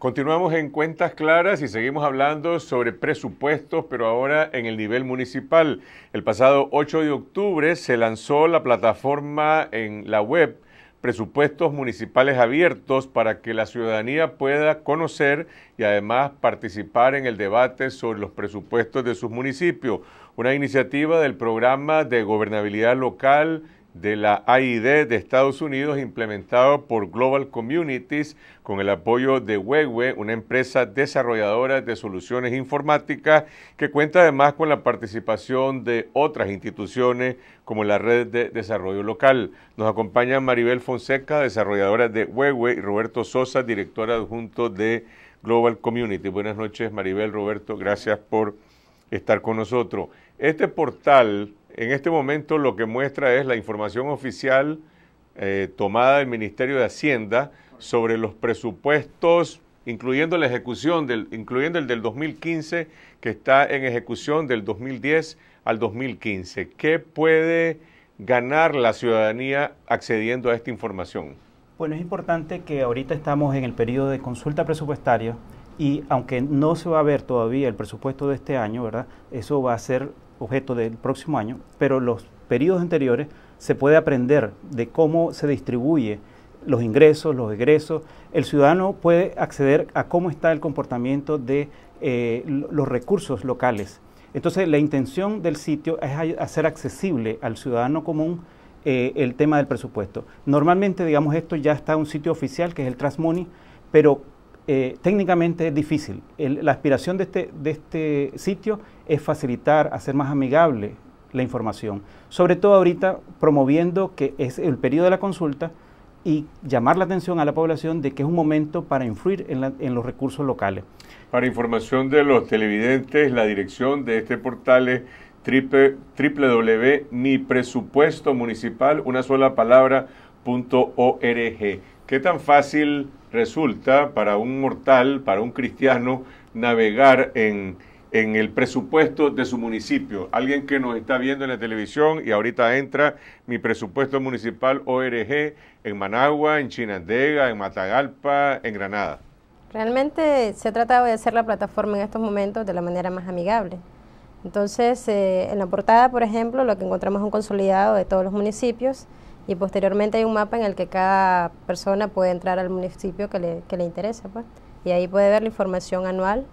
Continuamos en Cuentas Claras y seguimos hablando sobre presupuestos, pero ahora en el nivel municipal. El pasado 8 de octubre se lanzó la plataforma en la web presupuestos municipales abiertos para que la ciudadanía pueda conocer y además participar en el debate sobre los presupuestos de sus municipios. Una iniciativa del programa de gobernabilidad local de la AID de Estados Unidos implementado por Global Communities con el apoyo de Huawei, una empresa desarrolladora de soluciones informáticas que cuenta además con la participación de otras instituciones como la Red de Desarrollo Local. Nos acompaña Maribel Fonseca, desarrolladora de Huawei, y Roberto Sosa, director adjunto de Global Community. Buenas noches Maribel, Roberto, gracias por estar con nosotros. Este portal en este momento lo que muestra es la información oficial eh, tomada del Ministerio de Hacienda sobre los presupuestos, incluyendo la ejecución, del, incluyendo el del 2015, que está en ejecución del 2010 al 2015. ¿Qué puede ganar la ciudadanía accediendo a esta información? Bueno, es importante que ahorita estamos en el periodo de consulta presupuestaria y aunque no se va a ver todavía el presupuesto de este año, ¿verdad? Eso va a ser objeto del próximo año, pero los periodos anteriores se puede aprender de cómo se distribuye los ingresos, los egresos. El ciudadano puede acceder a cómo está el comportamiento de eh, los recursos locales. Entonces, la intención del sitio es hacer accesible al ciudadano común eh, el tema del presupuesto. Normalmente, digamos, esto ya está en un sitio oficial que es el Transmoney, pero eh, técnicamente es difícil. la aspiración este, de este, sitio es facilitar, hacer más amigable la información. Sobre todo ahorita promoviendo que es el periodo de la consulta y llamar la atención a la población de que es un momento para influir en, los recursos locales. Para información de los televidentes, la dirección de este portal es triple, una sola palabra, ¿Qué tan fácil resulta para un mortal, para un cristiano, navegar en, el presupuesto de su municipio? Alguien que nos está viendo en la televisión y ahorita entra mi presupuesto municipal ORG en Managua, en Chinandega, en Matagalpa, en Granada. Realmente se ha tratado de hacer la plataforma en estos momentos de la manera más amigable. Entonces, eh, en la portada, por ejemplo, lo que encontramos es un consolidado de todos los municipios y posteriormente hay un mapa en el que cada persona puede entrar al municipio que le, que le interesa, pues. y ahí puede ver la información anual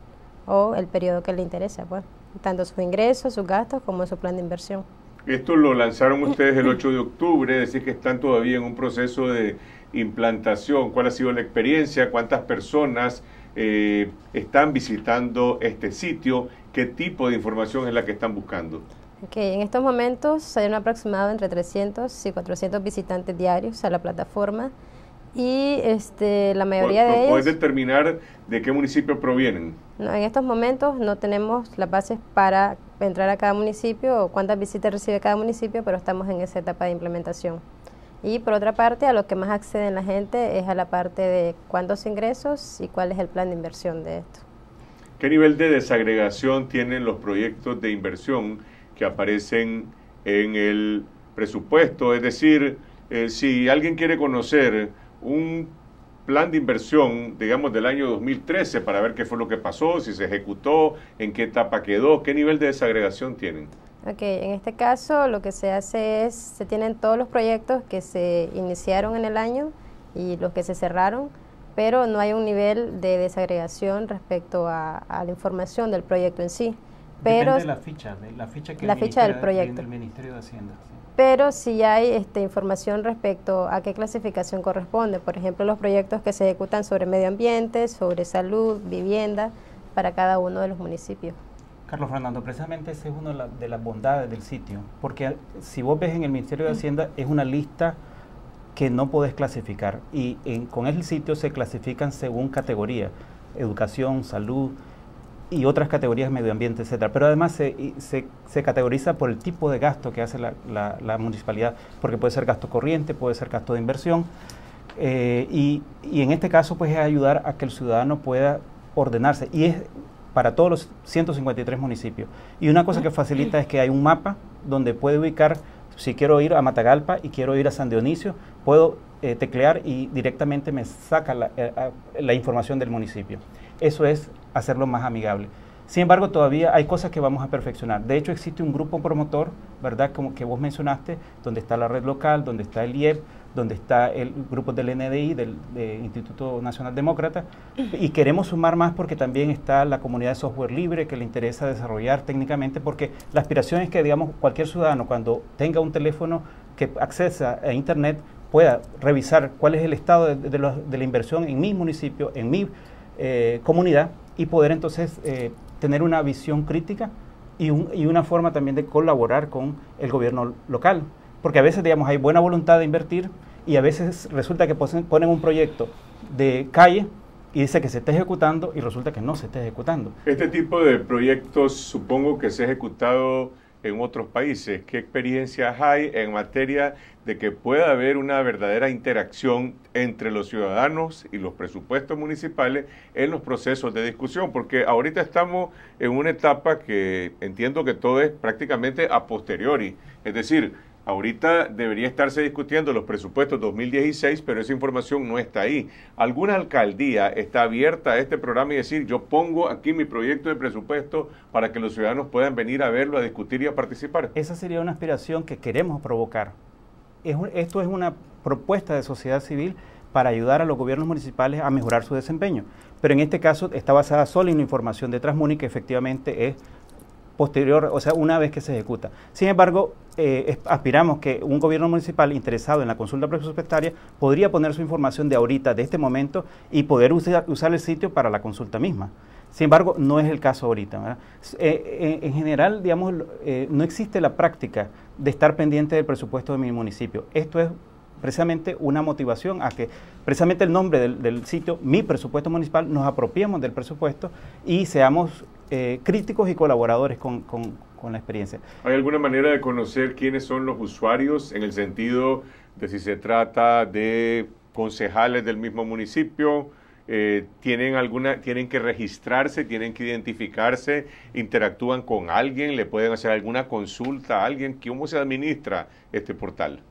o el periodo que le interesa, pues, tanto sus ingresos, sus gastos como su plan de inversión. Esto lo lanzaron ustedes el 8 de octubre, es decir, que están todavía en un proceso de implantación. ¿Cuál ha sido la experiencia? ¿Cuántas personas eh, están visitando este sitio? ¿Qué tipo de información es la que están buscando? Okay. En estos momentos hay un aproximado entre 300 y 400 visitantes diarios a la plataforma y este, la mayoría de ellos... ¿Puedes determinar de qué municipio provienen? No, en estos momentos no tenemos las bases para entrar a cada municipio o cuántas visitas recibe cada municipio, pero estamos en esa etapa de implementación. Y por otra parte, a lo que más acceden la gente es a la parte de cuántos ingresos y cuál es el plan de inversión de esto. ¿Qué nivel de desagregación tienen los proyectos de inversión que aparecen en el presupuesto. Es decir, eh, si alguien quiere conocer un plan de inversión, digamos, del año 2013 para ver qué fue lo que pasó, si se ejecutó, en qué etapa quedó, qué nivel de desagregación tienen. Ok, en este caso lo que se hace es, se tienen todos los proyectos que se iniciaron en el año y los que se cerraron, pero no hay un nivel de desagregación respecto a la información del proyecto en sí. Pero de la ficha, de la ficha que la del proyecto. Ministerio de Hacienda. Pero si hay este, información respecto a qué clasificación corresponde, por ejemplo, los proyectos que se ejecutan sobre medio ambiente, sobre salud, vivienda, para cada uno de los municipios. Carlos Fernando, precisamente esa es una de las bondades del sitio, porque si vos ves en el Ministerio de mm. Hacienda es una lista que no podés clasificar y con el sitio se clasifican según categoría, educación, salud, y otras categorías medio ambiente, etcétera. Pero además se, se, categoriza por el tipo de gasto que hace la, la, municipalidad, porque puede ser gasto corriente, puede ser gasto de inversión, eh, y, y, en este caso pues es ayudar a que el ciudadano pueda ordenarse, y es para todos los 153 municipios. Y una cosa que facilita es que hay un mapa donde puede ubicar, si quiero ir a Matagalpa y quiero ir a San Dionisio, puedo eh, teclear y directamente me saca la, eh, la información del municipio eso es hacerlo más amigable. Sin embargo, todavía hay cosas que vamos a perfeccionar. De hecho, existe un grupo promotor, ¿verdad? Como que vos mencionaste, donde está la red local, donde está el IEP, donde está el grupo del NDI, del, Instituto Nacional Demócrata, y queremos sumar más porque también está la comunidad de software libre que le interesa desarrollar técnicamente, porque la aspiración es que, digamos, cualquier ciudadano cuando tenga un teléfono que accesa a Internet pueda revisar cuál es el estado de la inversión en mi municipio, en mi eh, comunidad y poder entonces eh, tener una visión crítica y, una forma también de colaborar con el gobierno local. Porque a veces, digamos, hay buena voluntad de invertir y a veces resulta que ponen un proyecto de calle y dice que se está ejecutando y resulta que no se está ejecutando. Este tipo de proyectos supongo que se ha ejecutado en otros países? ¿Qué experiencias hay en materia de que pueda haber una verdadera interacción entre los ciudadanos y los presupuestos municipales en los procesos de discusión? Porque ahorita estamos en una etapa que entiendo que todo es prácticamente a posteriori. Es decir, Ahorita debería estarse discutiendo los presupuestos 2016, pero esa información no está ahí. ¿Alguna alcaldía está abierta a este programa y decir, yo pongo aquí mi proyecto de presupuesto para que los ciudadanos puedan venir a verlo, a discutir y a participar? Esa sería una aspiración que queremos provocar. esto es una propuesta de sociedad civil para ayudar a los gobiernos municipales a mejorar su desempeño. Pero en este caso está basada solo en la información de Transmuni, que efectivamente es posterior, o sea, una vez que se ejecuta. Sin embargo, eh, aspiramos que un gobierno municipal interesado en la consulta presupuestaria podría poner su información de ahorita, de este momento, y poder usar, el sitio para la consulta misma. Sin embargo, no es el caso ahorita. Eh, eh, en general, digamos, no existe la práctica de estar pendiente del presupuesto de mi municipio. Esto es precisamente una motivación a que precisamente el nombre del, sitio, mi presupuesto municipal, nos apropiemos del presupuesto y seamos eh, críticos y colaboradores con, la experiencia. ¿Hay alguna manera de conocer quiénes son los usuarios en el sentido de si se trata de concejales del mismo municipio? Eh, tienen alguna tienen que registrarse tienen que identificarse interactúan con alguien le pueden hacer alguna consulta a alguien cómo se administra este portal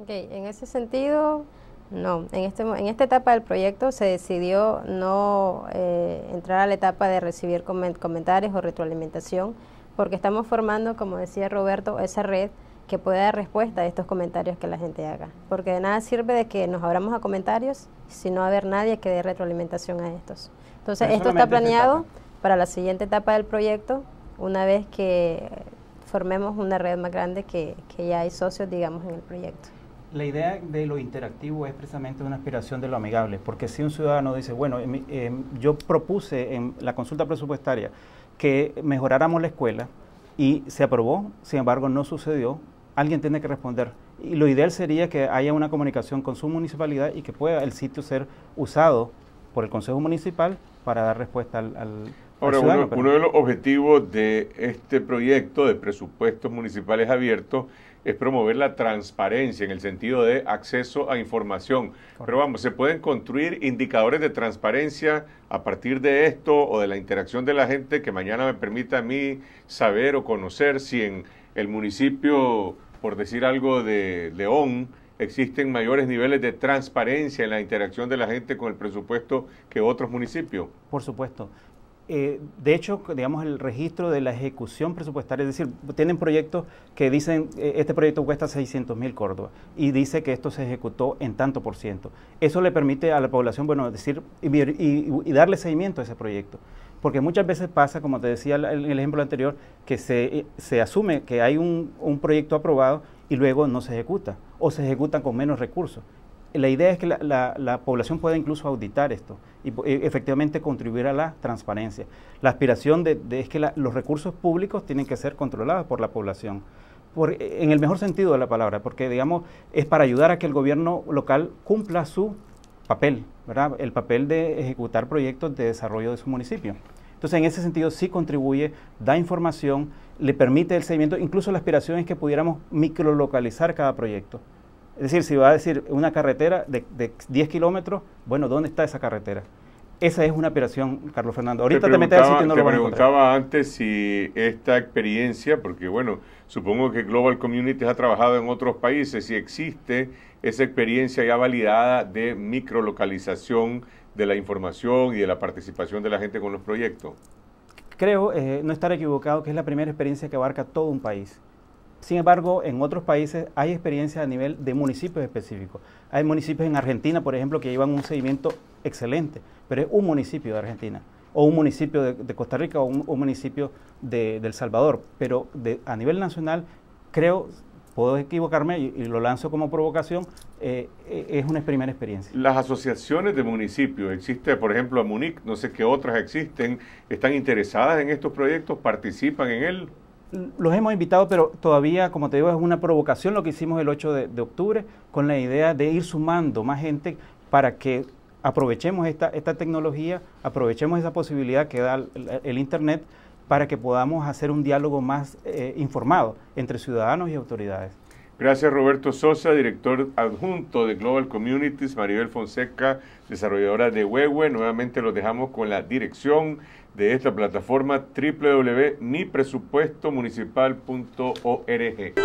okay. en ese sentido no, en, este, en esta etapa del proyecto se decidió no eh, entrar a la etapa de recibir comentarios o retroalimentación, porque estamos formando, como decía Roberto, esa red que pueda dar respuesta a estos comentarios que la gente haga. Porque de nada sirve de que nos abramos a comentarios si no haber nadie que dé retroalimentación a estos. Entonces, esto está planeado para la siguiente etapa del proyecto, una vez que formemos una red más grande que ya hay socios, digamos, en el proyecto la idea de lo interactivo es precisamente una aspiración de lo amigable, porque si un ciudadano dice, bueno, em, em, yo propuse en la consulta presupuestaria que mejoráramos la escuela y se aprobó, sin embargo no sucedió, alguien tiene que responder. Y lo ideal sería que haya una comunicación con su municipalidad y que pueda el sitio ser usado por el Consejo Municipal para dar respuesta al, al Ahora, uno, de los objetivos de este proyecto de presupuestos municipales abiertos es promover la transparencia en el sentido de acceso a información. Pero vamos, ¿se pueden construir indicadores de transparencia a partir de esto o de la interacción de la gente que mañana me permita a mí saber o conocer si en el municipio, por decir algo, de León, existen mayores niveles de transparencia en la interacción de la gente con el presupuesto que otros municipios. Por supuesto. Eh, de hecho, digamos, el registro de la ejecución presupuestaria, es decir, tienen proyectos que dicen, eh, este proyecto cuesta 600 mil Córdoba y dice que esto se ejecutó en tanto por ciento. Eso le permite a la población, bueno, decir y, darle seguimiento a ese proyecto. Porque muchas veces pasa, como te decía en el ejemplo anterior, que se, eh, se asume que hay un, un proyecto aprobado y luego no se ejecuta o se ejecutan con menos recursos la idea es que la, población pueda incluso auditar esto y eh, efectivamente contribuir a la transparencia. La aspiración es que los recursos públicos tienen que ser controlados por la población, eh, en el mejor sentido de la palabra, porque digamos es para ayudar a que el gobierno local cumpla su papel, el papel de ejecutar proyectos de desarrollo de su municipio. Entonces, en ese sentido, sí contribuye, da información, le permite el seguimiento, incluso la aspiración es que pudiéramos microlocalizar cada proyecto. Es decir, si va a decir una carretera de, 10 kilómetros, bueno, ¿dónde está esa carretera? Esa es una operación, Carlos Fernando. Ahorita te, metes al sitio te preguntaba antes si esta experiencia, porque bueno, supongo que Global Communities ha trabajado en otros países, si existe esa experiencia ya validada de microlocalización de la información y de la participación de la gente con los proyectos. Creo eh, no estar equivocado que es la primera experiencia que abarca todo un país. Sin embargo, en otros países hay experiencias a nivel de municipios específicos. Hay municipios en Argentina, por ejemplo, que llevan un seguimiento excelente, pero es un municipio de Argentina, o un municipio de, Costa Rica, o un, municipio de, El Salvador. Pero a nivel nacional, creo, puedo equivocarme y, lo lanzo como provocación, eh, eh, es una primera experiencia. Las asociaciones de municipios, existe por ejemplo a Munich. no sé qué otras existen, ¿están interesadas en estos proyectos? ¿Participan en él? los hemos invitado, pero todavía, como te digo, es una provocación lo que hicimos el 8 de, octubre con la idea de ir sumando más gente para que aprovechemos esta, tecnología, aprovechemos esa posibilidad que da el, Internet para que podamos hacer un diálogo más eh, informado entre ciudadanos y autoridades. Gracias Roberto Sosa, director adjunto de Global Communities, Maribel Fonseca, desarrolladora de Huehue. Nuevamente los dejamos con la dirección de esta plataforma www.mipresupuestomunicipal.org.